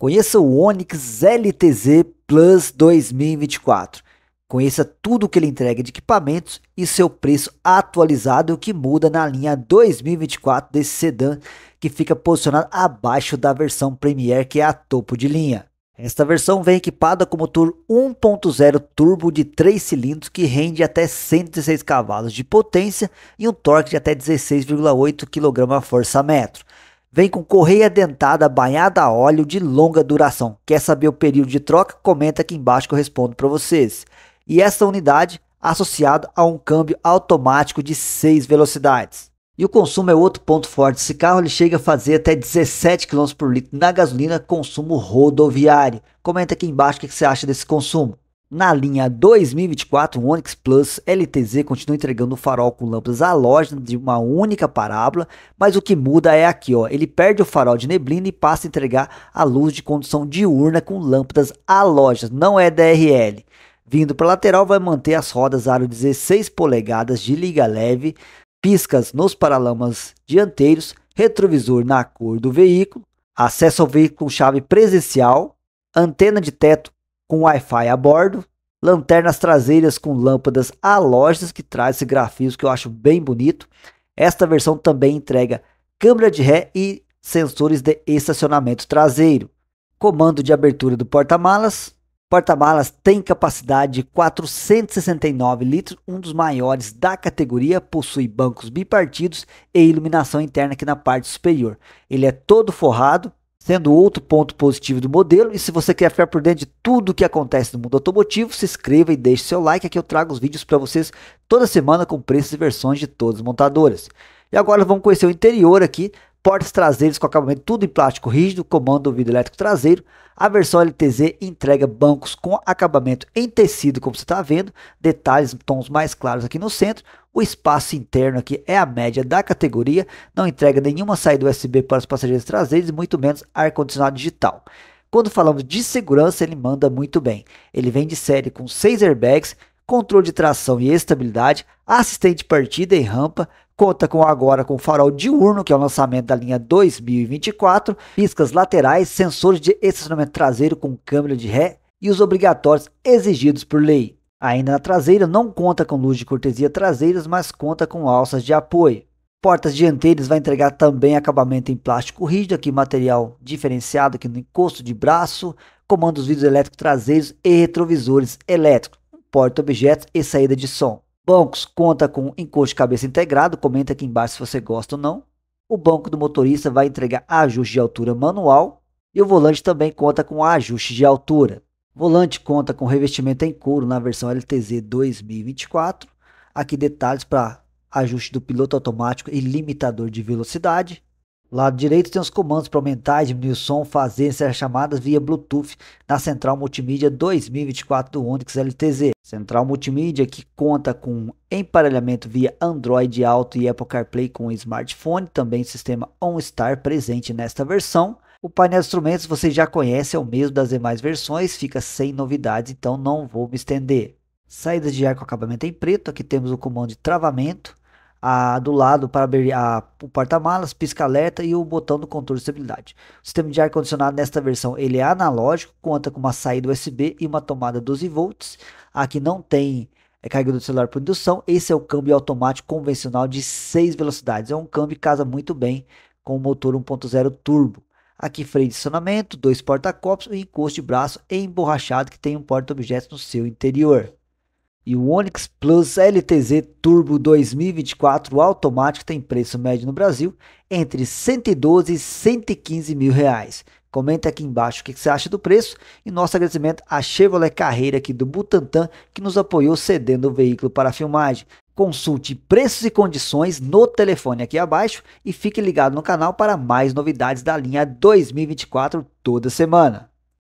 Conheça o Onix LTZ Plus 2024. Conheça tudo o que ele entrega de equipamentos e seu preço atualizado que muda na linha 2024 desse sedã que fica posicionado abaixo da versão Premier que é a topo de linha. Esta versão vem equipada com motor 1.0 turbo de 3 cilindros que rende até 106 cavalos de potência e um torque de até 16,8 kgfm. Vem com correia dentada banhada a óleo de longa duração. Quer saber o período de troca? Comenta aqui embaixo que eu respondo para vocês. E essa unidade associada a um câmbio automático de 6 velocidades. E o consumo é outro ponto forte. Esse carro ele chega a fazer até 17 km por litro na gasolina, consumo rodoviário. Comenta aqui embaixo o que você acha desse consumo. Na linha 2024, o Onix Plus LTZ continua entregando o farol com lâmpadas halógenas de uma única parábola, mas o que muda é aqui, ó, ele perde o farol de neblina e passa a entregar a luz de condução diurna com lâmpadas halógenas, não é DRL. Vindo para a lateral, vai manter as rodas aro 16 polegadas de liga leve, piscas nos paralamas dianteiros, retrovisor na cor do veículo, acesso ao veículo com chave presencial, antena de teto com Wi-Fi a bordo, lanternas traseiras com lâmpadas halógenas que traz esse grafismo que eu acho bem bonito. Esta versão também entrega câmera de ré e sensores de estacionamento traseiro. Comando de abertura do porta-malas. Porta-malas tem capacidade de 469 litros, um dos maiores da categoria, possui bancos bipartidos e iluminação interna aqui na parte superior. Ele é todo forrado sendo outro ponto positivo do modelo. E se você quer ficar por dentro de tudo o que acontece no mundo automotivo, se inscreva e deixe seu like, aqui eu trago os vídeos para vocês toda semana com preços e versões de todas as montadoras. E agora vamos conhecer o interior aqui portas traseiras com acabamento tudo em plástico rígido, comando ouvido elétrico traseiro. A versão LTZ entrega bancos com acabamento em tecido, como você está vendo, detalhes, tons mais claros aqui no centro. O espaço interno aqui é a média da categoria, não entrega nenhuma saída USB para os passageiros traseiros, muito menos ar-condicionado digital. Quando falamos de segurança, ele manda muito bem. Ele vem de série com 6 airbags, controle de tração e estabilidade, assistente partida em rampa, conta com agora com farol diurno, que é o lançamento da linha 2024, piscas laterais, sensores de estacionamento traseiro com câmera de ré e os obrigatórios exigidos por lei. Ainda na traseira, não conta com luz de cortesia traseiras, mas conta com alças de apoio. Portas dianteiras vai entregar também acabamento em plástico rígido, aqui material diferenciado aqui no encosto de braço, comandos vidros elétricos traseiros e retrovisores elétricos porta-objetos e saída de som. Bancos conta com encosto de cabeça integrado, comenta aqui embaixo se você gosta ou não. O banco do motorista vai entregar ajuste de altura manual e o volante também conta com ajuste de altura. Volante conta com revestimento em couro na versão LTZ 2024. Aqui detalhes para ajuste do piloto automático e limitador de velocidade. Lado direito tem os comandos para aumentar e diminuir o som, fazer e encerrar chamadas via Bluetooth na Central Multimídia 2024 do Onix LTZ. Central Multimídia que conta com emparelhamento via Android Auto e Apple CarPlay com smartphone, também sistema OnStar presente nesta versão. O painel de instrumentos você já conhece, é o mesmo das demais versões, fica sem novidades, então não vou me estender. Saídas de ar com acabamento em preto, aqui temos o comando de travamento, a do lado para abrir a, o porta-malas, pisca-alerta e o botão do controle de estabilidade. O sistema de ar-condicionado nesta versão ele é analógico, conta com uma saída USB e uma tomada 12 volts. Aqui não tem é carregador de celular por indução. Esse é o câmbio automático convencional de 6 velocidades. É um câmbio que casa muito bem com o motor 1.0 turbo. Aqui freio de estacionamento, dois porta-copos, um encosto de braço emborrachado que tem um porta-objetos no seu interior. E o Onix Plus LTZ Turbo 2024 automático tem preço médio no Brasil entre 112 e 115 mil reais. Comenta aqui embaixo o que você acha do preço e nosso agradecimento à Chevrolet Carreira aqui do Butantan que nos apoiou cedendo o veículo para a filmagem. Consulte preços e condições no telefone aqui abaixo e fique ligado no canal para mais novidades da linha 2024 toda semana.